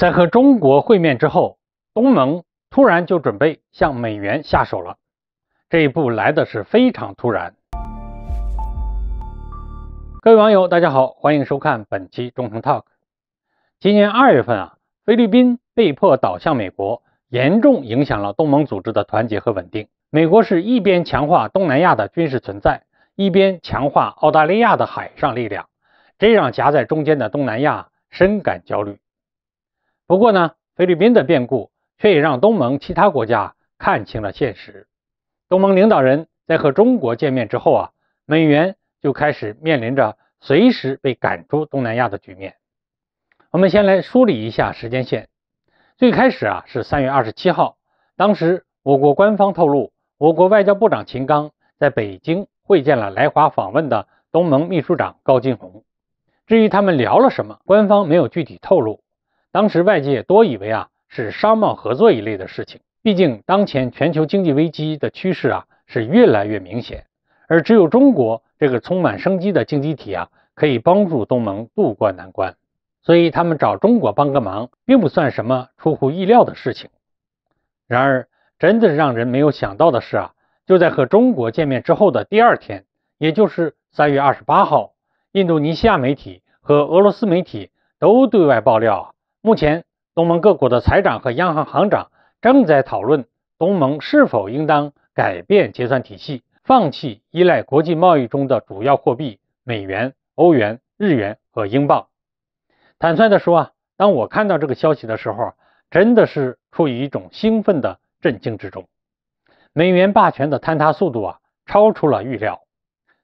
在和中国会面之后，东盟突然就准备向美元下手了，这一步来的是非常突然。各位网友，大家好，欢迎收看本期中城 Talk。今年二月份啊，菲律宾被迫倒向美国，严重影响了东盟组织的团结和稳定。美国是一边强化东南亚的军事存在，一边强化澳大利亚的海上力量，这让夹在中间的东南亚深感焦虑。不过呢，菲律宾的变故却也让东盟其他国家看清了现实。东盟领导人在和中国见面之后啊，美元就开始面临着随时被赶出东南亚的局面。我们先来梳理一下时间线。最开始啊，是三月二十七号，当时我国官方透露，我国外交部长秦刚在北京会见了来华访问的东盟秘书长高金红。至于他们聊了什么，官方没有具体透露。当时外界多以为啊是商贸合作一类的事情，毕竟当前全球经济危机的趋势啊是越来越明显，而只有中国这个充满生机的经济体啊可以帮助东盟渡过难关，所以他们找中国帮个忙并不算什么出乎意料的事情。然而，真的让人没有想到的是啊，就在和中国见面之后的第二天，也就是三月二十八号，印度尼西亚媒体和俄罗斯媒体都对外爆料。目前，东盟各国的财长和央行行长正在讨论东盟是否应当改变结算体系，放弃依赖国际贸易中的主要货币美元、欧元、日元和英镑。坦率地说啊，当我看到这个消息的时候，真的是处于一种兴奋的震惊之中。美元霸权的坍塌速度啊，超出了预料。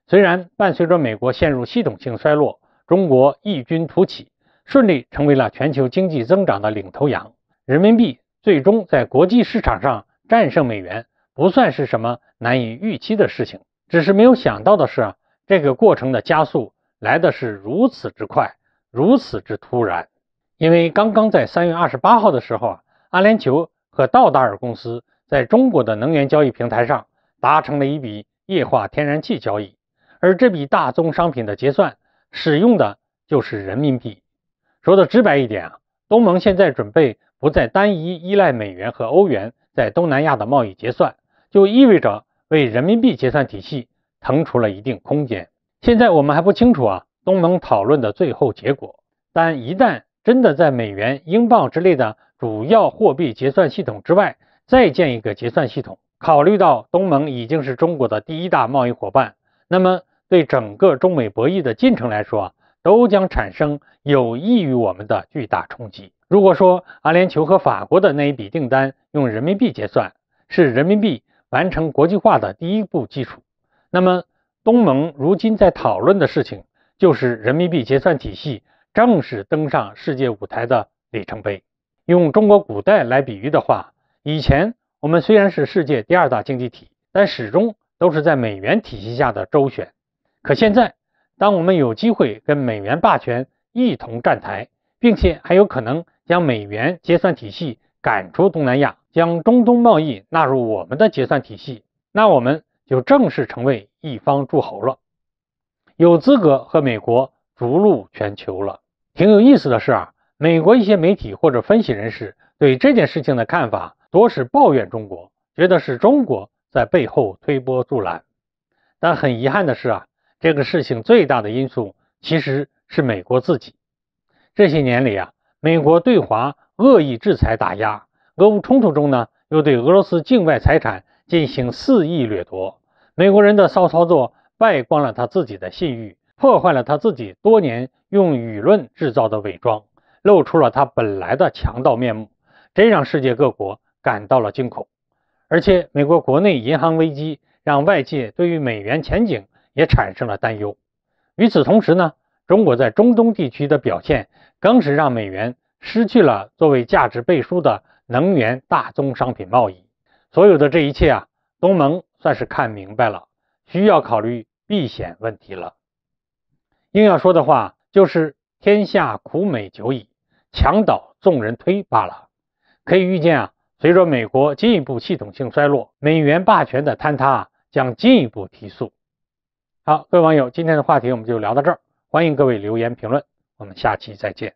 虽然伴随着美国陷入系统性衰落，中国异军突起。顺利成为了全球经济增长的领头羊，人民币最终在国际市场上战胜美元，不算是什么难以预期的事情。只是没有想到的是啊，这个过程的加速来的是如此之快，如此之突然。因为刚刚在三月二十八号的时候啊，阿联酋和道达尔公司在中国的能源交易平台上达成了一笔液化天然气交易，而这笔大宗商品的结算使用的就是人民币。说的直白一点啊，东盟现在准备不再单一依赖美元和欧元在东南亚的贸易结算，就意味着为人民币结算体系腾出了一定空间。现在我们还不清楚啊，东盟讨论的最后结果。但一旦真的在美元、英镑之类的主要货币结算系统之外再建一个结算系统，考虑到东盟已经是中国的第一大贸易伙伴，那么对整个中美博弈的进程来说啊。都将产生有益于我们的巨大冲击。如果说阿联酋和法国的那一笔订单用人民币结算是人民币完成国际化的第一步基础，那么东盟如今在讨论的事情就是人民币结算体系正式登上世界舞台的里程碑。用中国古代来比喻的话，以前我们虽然是世界第二大经济体，但始终都是在美元体系下的周旋，可现在。当我们有机会跟美元霸权一同站台，并且还有可能将美元结算体系赶出东南亚，将中东贸易纳入我们的结算体系，那我们就正式成为一方诸侯了，有资格和美国逐鹿全球了。挺有意思的是啊，美国一些媒体或者分析人士对这件事情的看法多是抱怨中国，觉得是中国在背后推波助澜。但很遗憾的是啊。这个事情最大的因素其实是美国自己。这些年里啊，美国对华恶意制裁打压，俄乌冲突中呢又对俄罗斯境外财产进行肆意掠夺，美国人的骚操作败光了他自己的信誉，破坏了他自己多年用舆论制造的伪装，露出了他本来的强盗面目，真让世界各国感到了惊恐。而且美国国内银行危机，让外界对于美元前景。也产生了担忧。与此同时呢，中国在中东地区的表现更是让美元失去了作为价值背书的能源大宗商品贸易。所有的这一切啊，东盟算是看明白了，需要考虑避险问题了。硬要说的话，就是天下苦美久矣，墙倒众人推罢了。可以预见啊，随着美国进一步系统性衰落，美元霸权的坍塌将进一步提速。好，各位网友，今天的话题我们就聊到这儿，欢迎各位留言评论，我们下期再见。